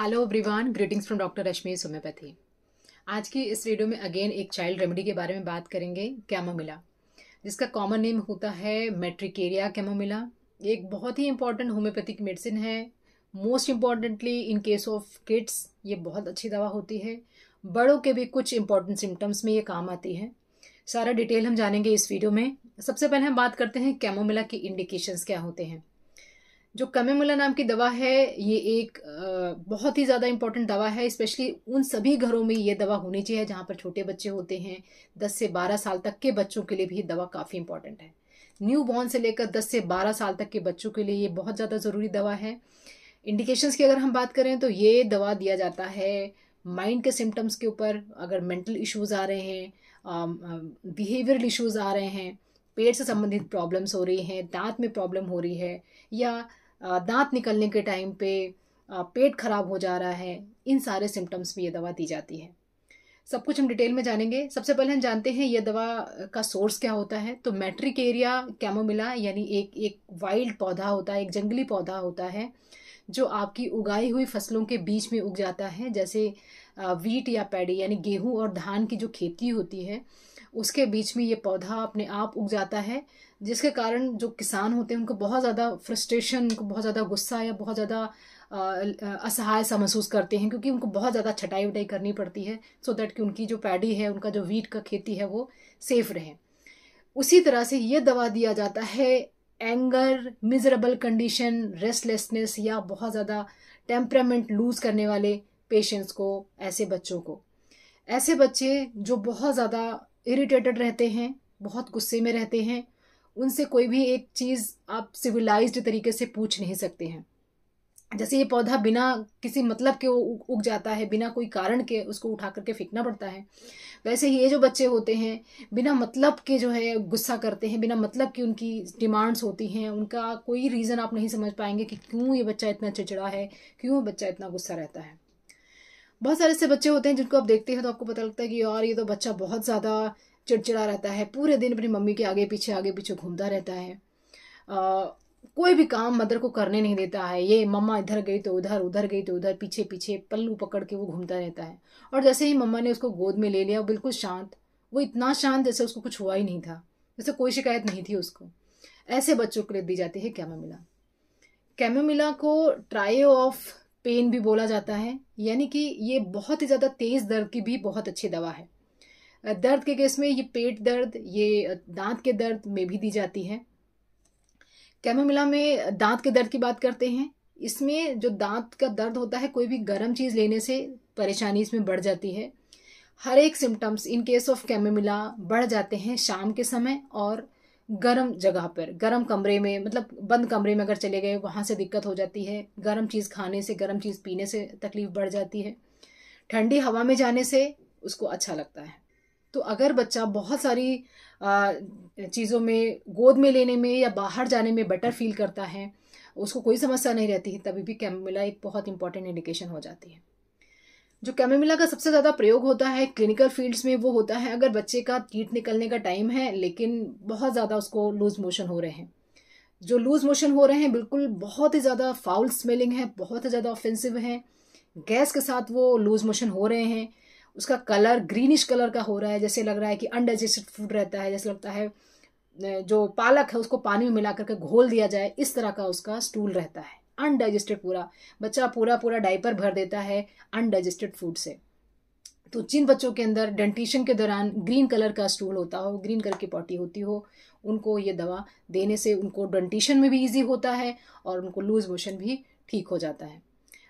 hello everyone greetings from doctor Rashmi homeopathy आज की इस वीडियो में अगेन एक चाइल्ड रेमेडी के बारे में बात करेंगे कैमोमिला जिसका कॉमन नेम होता है मेट्रिकेरिया कैमोमिला ये एक बहुत ही इंपॉर्टेंट होम्योपैथिक मेडिसिन है most importantly in case of kids ये बहुत अच्छी दवा होती है बड़ों के भी कुछ इंपॉर्टेंट सिम्टम्स में ये काम आती है सारा डिटेल हम जानेंगे इस वीडियो में सबसे पहले हम बात करते हैं कैमोमिला के इंडिकेशंस क्या होते हैं जो कैमोमिला नाम की दवा है ये एक बहुत ही ज़्यादा इंपॉर्टेंट दवा है स्पेशली उन सभी घरों में ये दवा होनी चाहिए जहाँ पर छोटे बच्चे होते हैं दस से बारह साल तक के बच्चों के लिए भी ये दवा काफ़ी इंपॉर्टेंट है न्यू बॉर्न से लेकर दस से बारह साल तक के बच्चों के लिए ये बहुत ज़्यादा ज़रूरी दवा है इंडिकेशंस की अगर हम बात करें तो ये दवा दिया जाता है माइंड के सिम्टम्स के ऊपर अगर मेंटल इश्यूज आ रहे हैं बिहेवियरल um, इश्यूज um, आ रहे हैं पेट से संबंधित प्रॉब्लम्स हो रही हैं दांत में प्रॉब्लम हो रही है या uh, दांत निकलने के टाइम पे uh, पेट खराब हो जा रहा है इन सारे सिम्टम्स में ये दवा दी जाती है सब कुछ हम डिटेल में जानेंगे सबसे पहले हम जानते हैं यह दवा का सोर्स क्या होता है तो मैट्रिक एरिया कैमोमिला यानी एक एक वाइल्ड पौधा होता है एक जंगली पौधा होता है जो आपकी उगाई हुई फसलों के बीच में उग जाता है जैसे वीट या पैडी यानी गेहूं और धान की जो खेती होती है उसके बीच में ये पौधा अपने आप उग जाता है जिसके कारण जो किसान होते हैं उनको बहुत ज़्यादा फ्रस्ट्रेशन उनको बहुत ज़्यादा गुस्सा या बहुत ज़्यादा असहाय सा महसूस करते हैं क्योंकि उनको बहुत ज़्यादा छटाई वटाई करनी पड़ती है सो so दैट कि उनकी जो पैडी है उनका जो वीट का खेती है वो सेफ रहे उसी तरह से ये दवा दिया जाता है एंगर मिजरेबल कंडीशन रेस्टलेसनेस या बहुत ज़्यादा टेम्परामेंट लूज करने वाले पेशेंट्स को ऐसे बच्चों को ऐसे बच्चे जो बहुत ज़्यादा इरिटेटेड रहते हैं बहुत गुस्से में रहते हैं उनसे कोई भी एक चीज़ आप सिविलाइज्ड तरीके से पूछ नहीं सकते हैं जैसे ये पौधा बिना किसी मतलब के उग जाता है बिना कोई कारण के उसको उठा करके फेंकना पड़ता है वैसे ही ये जो बच्चे होते हैं बिना मतलब के जो है गुस्सा करते हैं बिना मतलब की उनकी डिमांड्स होती हैं उनका कोई रीज़न आप नहीं समझ पाएंगे कि क्यों ये बच्चा इतना चिड़चिड़ा है क्यों बच्चा इतना गुस्सा रहता है बहुत सारे ऐसे बच्चे होते हैं जिनको आप देखते हैं तो आपको पता लगता है कि यार ये तो बच्चा बहुत ज़्यादा चिड़चिड़ा रहता है पूरे दिन अपनी मम्मी के आगे पीछे आगे पीछे घूमता रहता है कोई भी काम मदर को करने नहीं देता है ये मम्मा इधर गई तो उधर उधर गई तो उधर पीछे पीछे पल्लू पकड़ के वो घूमता रहता है और जैसे ही मम्मा ने उसको गोद में ले लिया बिल्कुल शांत वो इतना शांत जैसे उसको कुछ हुआ ही नहीं था जैसे कोई शिकायत नहीं थी उसको ऐसे बच्चों के लिए दी जाती है कैमोमिला कैमोमिला को ट्राई ऑफ पेन भी बोला जाता है यानी कि ये बहुत ही ज़्यादा तेज़ दर्द की भी बहुत अच्छी दवा है दर्द के केस में ये पेट दर्द ये दांत के दर्द में भी दी जाती है कैमोमिला में दांत के दर्द की बात करते हैं इसमें जो दांत का दर्द होता है कोई भी गर्म चीज़ लेने से परेशानी इसमें बढ़ जाती है हर एक symptoms in case of Chamomilla बढ़ जाते हैं शाम के समय और गर्म जगह पर गर्म कमरे में मतलब बंद कमरे में अगर चले गए वहाँ से दिक्कत हो जाती है गर्म चीज़ खाने से गर्म चीज़ पीने से तकलीफ बढ़ जाती है ठंडी हवा में जाने से उसको अच्छा लगता है तो अगर बच्चा बहुत सारी चीज़ों में गोद में लेने में या बाहर जाने में बेटर फील करता है उसको कोई समस्या नहीं रहती है तभी भी कैमोमिला एक बहुत इंपॉर्टेंट इंडिकेशन हो जाती है जो कैमोमिला का सबसे ज़्यादा प्रयोग होता है क्लिनिकल फील्ड्स में वो होता है अगर बच्चे का कीट निकलने का टाइम है लेकिन बहुत ज़्यादा उसको लूज मोशन हो रहे हैं जो लूज मोशन हो रहे हैं बिल्कुल बहुत ही ज़्यादा फाउल स्मेलिंग है बहुत ही ज़्यादा ऑफेंसिव है गैस के साथ वो लूज मोशन हो रहे हैं उसका कलर ग्रीनिश कलर का हो रहा है जैसे लग रहा है कि अनडाइजेस्टेड फूड रहता है जैसे लगता है जो पालक है उसको पानी में मिला करके घोल दिया जाए इस तरह का उसका स्टूल रहता है अनडाइजेस्टेड पूरा बच्चा पूरा पूरा डाइपर भर देता है अनडाइजेस्टेड फूड से तो जिन बच्चों के अंदर डेंटिशन के दौरान ग्रीन कलर का स्टूल होता हो ग्रीन कलर की पॉटी होती हो उनको ये दवा देने से उनको डेंटिशन में भी ईजी होता है और उनको लूज मोशन भी ठीक हो जाता है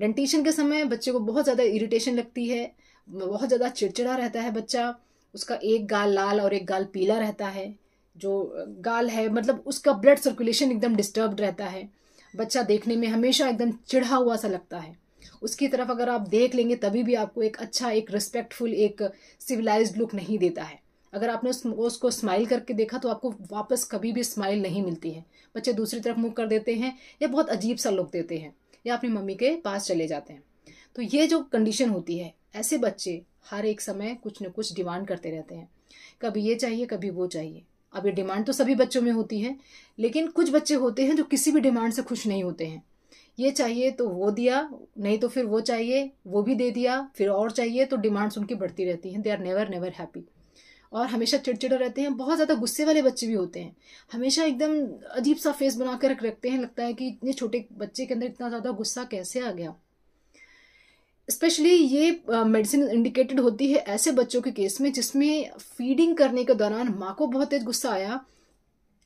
डेंटिशन के समय बच्चे को बहुत ज़्यादा इरिटेशन लगती है बहुत ज़्यादा चिड़चिड़ा रहता है बच्चा उसका एक गाल लाल और एक गाल पीला रहता है जो गाल है मतलब उसका ब्लड सर्कुलेशन एकदम डिस्टर्ब रहता है बच्चा देखने में हमेशा एकदम चिढ़ा हुआ सा लगता है उसकी तरफ अगर आप देख लेंगे तभी भी आपको एक अच्छा एक रिस्पेक्टफुल एक सिविलाइज लुक नहीं देता है अगर आपने उस, उसको स्माइल करके देखा तो आपको वापस कभी भी स्माइल नहीं मिलती है बच्चे दूसरी तरफ मुँह कर देते हैं या बहुत अजीब सा लुक देते हैं या अपनी मम्मी के पास चले जाते हैं तो ये जो कंडीशन होती है ऐसे बच्चे हर एक समय कुछ न कुछ डिमांड करते रहते हैं कभी ये चाहिए कभी वो चाहिए अब ये डिमांड तो सभी बच्चों में होती है लेकिन कुछ बच्चे होते हैं जो किसी भी डिमांड से खुश नहीं होते हैं ये चाहिए तो वो दिया नहीं तो फिर वो चाहिए वो भी दे दिया फिर और चाहिए तो डिमांड्स उनकी बढ़ती रहती हैं they are never never happy और हमेशा चिड़चिड़े रहते हैं बहुत ज़्यादा गुस्से वाले बच्चे भी होते हैं हमेशा एकदम अजीब सा फेस बना कर रख रखते हैं लगता है कि इतने छोटे बच्चे के अंदर इतना ज़्यादा गुस्सा कैसे आ गया स्पेशली ये मेडिसिन uh, इंडिकेटेड होती है ऐसे बच्चों के केस में जिसमें फीडिंग करने के दौरान माँ को बहुत तेज गुस्सा आया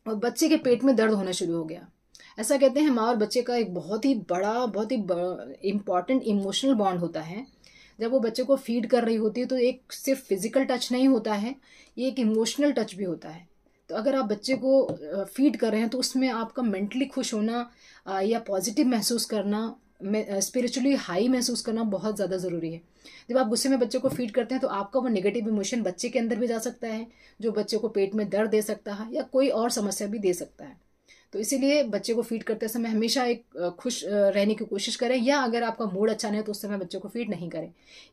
और बच्चे के पेट में दर्द होना शुरू हो गया ऐसा कहते हैं माँ और बच्चे का एक बहुत ही बड़ा बहुत ही इम्पॉर्टेंट इमोशनल बॉन्ड होता है जब वो बच्चे को फीड कर रही होती है तो एक सिर्फ फिजिकल टच नहीं होता है ये एक इमोशनल टच भी होता है तो अगर आप बच्चे को फीड uh, कर रहे हैं तो उसमें आपका मेंटली खुश होना uh, या पॉजिटिव महसूस करना स्पिरिचुअली हाई महसूस करना बहुत ज़्यादा ज़रूरी है जब आप गुस्से में बच्चों को फीड करते हैं तो आपका वो नेगेटिव इमोशन बच्चे के अंदर भी जा सकता है जो बच्चे को पेट में दर्द दे सकता है या कोई और समस्या भी दे सकता है तो इसीलिए बच्चे को फीड करते समय हमेशा एक खुश रहने की कोशिश करें या अगर आपका मूड अच्छा नहीं है तो उस समय बच्चे को फीड नहीं करें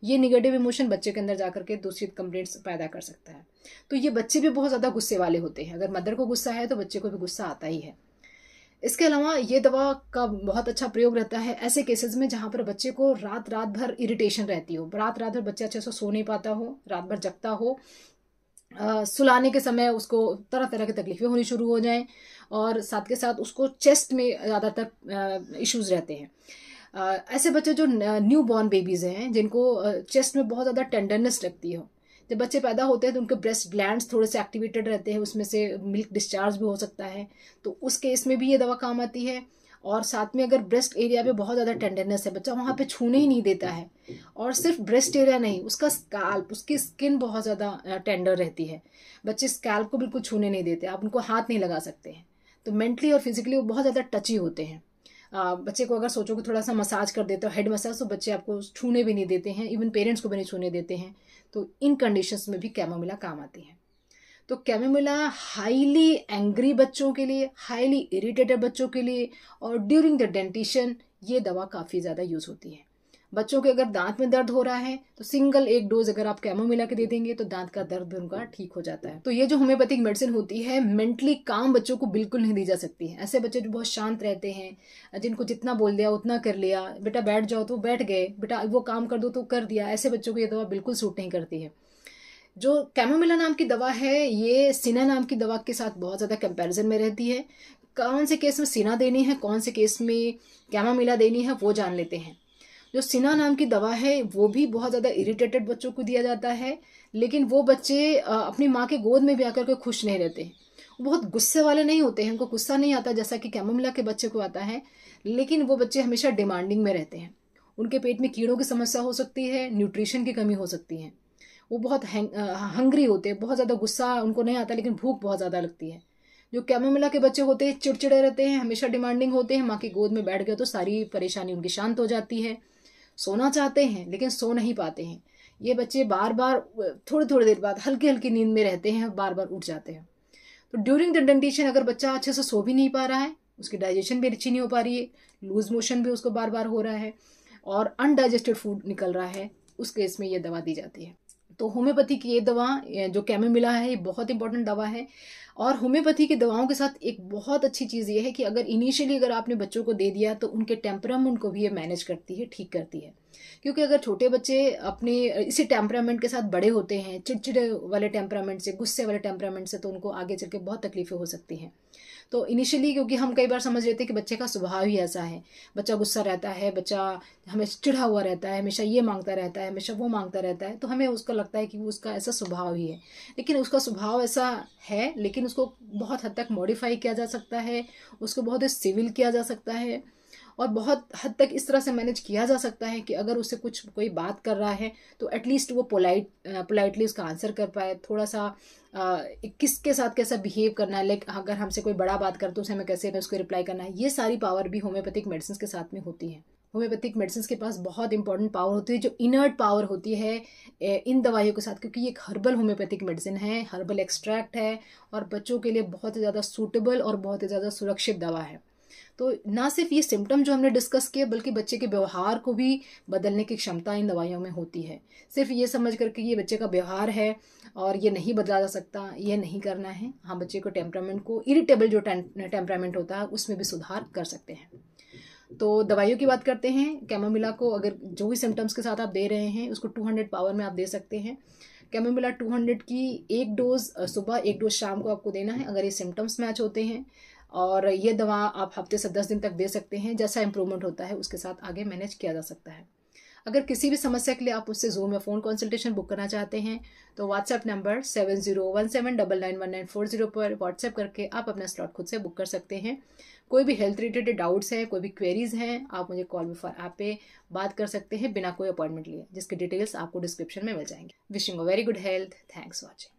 ये निगेटिव इमोशन बच्चे के अंदर जा करके दूसरी कंप्लेंट्स पैदा कर सकता है तो ये बच्चे भी बहुत ज़्यादा गुस्से वाले होते हैं अगर मदर को गुस्सा है तो बच्चे को भी गुस्सा आता ही है इसके अलावा ये दवा का बहुत अच्छा प्रयोग रहता है ऐसे केसेस में जहाँ पर बच्चे को रात रात भर इरिटेशन रहती हो रात रात भर बच्चा अच्छे से सो नहीं पाता हो रात भर जगता हो आ, सुलाने के समय उसको तरह तरह की तकलीफें होनी शुरू हो जाएं और साथ के साथ उसको चेस्ट में ज़्यादातर इश्यूज़ रहते हैं आ, ऐसे बच्चे जो न्यू बॉर्न बेबीज़ हैं जिनको चेस्ट में बहुत ज़्यादा टेंडरनेस लगती हो जब बच्चे पैदा होते हैं तो उनके ब्रेस्ट ग्लैंड थोड़े से एक्टिवेटेड रहते हैं उसमें से मिल्क डिस्चार्ज भी हो सकता है तो उस केस में भी ये दवा काम आती है और साथ में अगर ब्रेस्ट एरिया पे बहुत ज़्यादा टेंडरनेस है बच्चा वहाँ पे छूने ही नहीं देता है और सिर्फ ब्रेस्ट एरिया नहीं उसका स्कैल्प उसकी स्किन बहुत ज़्यादा टेंडर रहती है बच्चे स्कैल्प को बिल्कुल छूने नहीं देते आप उनको हाथ नहीं लगा सकते हैं तो मेंटली और फिजिकली वो बहुत ज़्यादा टची होते हैं बच्चे को अगर सोचो कि थोड़ा सा मसाज कर देते हो हेड मसाज तो बच्चे आपको छूने भी नहीं देते हैं इवन पेरेंट्स को भी नहीं छूने देते हैं तो इन कंडीशंस में भी कैमोमिला काम आती है तो कैमोमिला हाईली एंग्री बच्चों के लिए हाईली इरिटेटेड बच्चों के लिए और ड्यूरिंग द डेंटिशन ये दवा काफ़ी ज़्यादा यूज़ होती है बच्चों के अगर दांत में दर्द हो रहा है तो सिंगल एक डोज अगर आप कैमो मिला के दे देंगे तो दांत का दर्द उनका ठीक हो जाता है तो ये जो होम्योपैथिक मेडिसिन होती है मेंटली काम बच्चों को बिल्कुल नहीं दी जा सकती है ऐसे बच्चे जो बहुत शांत रहते हैं जिनको जितना बोल दिया उतना कर लिया बेटा बैठ जाओ तो बैठ गए बेटा वो काम कर दो तो कर दिया ऐसे बच्चों को ये दवा बिल्कुल सूट नहीं करती है जो कैमोमिला नाम की दवा है ये सिना नाम की दवा के साथ बहुत ज़्यादा कंपैरिजन में रहती है कौन से केस में सिना देनी है कौन से केस में कैमोमिला देनी है वो जान लेते हैं जो सिना नाम की दवा है वो भी बहुत ज़्यादा इरिटेटेड बच्चों को दिया जाता है लेकिन वो बच्चे अपनी माँ के गोद में भी आकर के खुश नहीं रहते बहुत गुस्से वाले नहीं होते हैं उनको गुस्सा नहीं आता जैसा कि कैमोमिला के बच्चे को आता है लेकिन वो बच्चे हमेशा डिमांडिंग में रहते हैं उनके पेट में कीड़ों की समस्या हो सकती है न्यूट्रिशन की कमी हो सकती है वो बहुत हंग्री होते हैं बहुत ज़्यादा गुस्सा उनको नहीं आता लेकिन भूख बहुत ज़्यादा लगती है जो कैमोमिला के बच्चे होते हैं चिड़चिड़े रहते हैं हमेशा डिमांडिंग होते हैं माँ की गोद में बैठ गए तो सारी परेशानी उनकी शांत हो जाती है सोना चाहते हैं लेकिन सो नहीं पाते हैं ये बच्चे बार बार थोड़ी थोड़ी देर बाद हल्की हल्की नींद में रहते हैं बार बार उठ जाते हैं तो ड्यूरिंग द डेंटेशन अगर बच्चा अच्छे से सो भी नहीं पा रहा है उसकी डाइजेशन भी अच्छी नहीं हो पा रही है लूज मोशन भी उसको बार बार हो रहा है और अनडाइजेस्टेड फूड निकल रहा है उस केस में यह दवा दी जाती है तो होम्योपैथी की ये दवा जो मिला है ये बहुत इंपॉर्टेंट दवा है और होम्योपैथी की दवाओं के साथ एक बहुत अच्छी चीज़ ये है कि अगर इनिशियली अगर आपने बच्चों को दे दिया तो उनके टेम्परामेंट को भी ये मैनेज करती है ठीक करती है क्योंकि अगर छोटे बच्चे अपने इसी टेम्परामेंट के साथ बड़े होते हैं चिड़चिड़े वाले टेम्परामेंट से गुस्से वाले टेम्परामेंट से तो उनको आगे चल के बहुत तकलीफें हो सकती हैं तो इनिशियली क्योंकि हम कई बार समझ लेते हैं कि बच्चे का स्वभाव ही ऐसा है बच्चा गुस्सा रहता है बच्चा हमेशा चिढ़ा हुआ रहता है हमेशा ये मांगता रहता है हमेशा वो मांगता रहता है तो हमें उसको लगता है कि वो उसका ऐसा स्वभाव ही है लेकिन उसका स्वभाव ऐसा है लेकिन उसको बहुत हद तक मॉडिफाई किया जा सकता है उसको बहुत सिविल किया जा सकता है और बहुत हद तक इस तरह से मैनेज किया जा सकता है कि अगर उससे कुछ कोई बात कर रहा है तो एटलीस्ट वो पोलाइट पोलाइटली उसका आंसर कर पाए थोड़ा सा किसके साथ कैसा बिहेव करना है लाइक अगर हमसे कोई बड़ा बात करते तो उसे हमें कैसे हमें उसको रिप्लाई करना है ये सारी पावर भी होम्योपैथिक मेडिसिन के साथ में होती है होम्योपैथिक मेडिसिन के पास बहुत इंपॉर्टेंट पावर होती है जो इनर्ट पावर होती है इन दवाइयों के साथ क्योंकि ये एक हर्बल होम्योपैथिक मेडिसिन है हर्बल एक्सट्रैक्ट है और बच्चों के लिए बहुत ही ज़्यादा सूटेबल और बहुत ही ज़्यादा सुरक्षित दवा है तो ना सिर्फ ये सिम्टम जो हमने डिस्कस किए बल्कि बच्चे के व्यवहार को भी बदलने की क्षमता इन दवाइयों में होती है सिर्फ ये समझ करके ये बच्चे का व्यवहार है और ये नहीं बदला जा सकता ये नहीं करना है हाँ बच्चे को टेम्परामेंट को इरिटेबल जो टेम्परामेंट होता है उसमें भी सुधार कर सकते हैं तो दवाइयों की बात करते हैं कैमोमिला को अगर जो भी सिम्टम्स के साथ आप दे रहे हैं उसको 200 पावर में आप दे सकते हैं कैमोमिला 200 की एक डोज सुबह एक डोज शाम को आपको देना है अगर ये सिम्टम्स मैच होते हैं और ये दवा आप हफ्ते से दस दिन तक दे सकते हैं जैसा इंप्रूवमेंट होता है उसके साथ आगे मैनेज किया जा सकता है अगर किसी भी समस्या के लिए आप उससे जूम या फ़ोन कंसल्टेशन बुक करना चाहते हैं तो WhatsApp number seven zero one seven double nine one nine four zero पर व्हाट्सएप करके आप अपना स्लॉट खुद से बुक कर सकते हैं कोई भी हेल्थ रिलेटेड डाउट्स हैं कोई भी क्वेरीज हैं आप मुझे कॉल बिफोर ऐप पे बात कर सकते हैं बिना कोई अपॉइंटमेंट लिए जिसके डिटेल्स आपको डिस्क्रिप्शन में मिल जाएंगे wishing a very good health thanks watching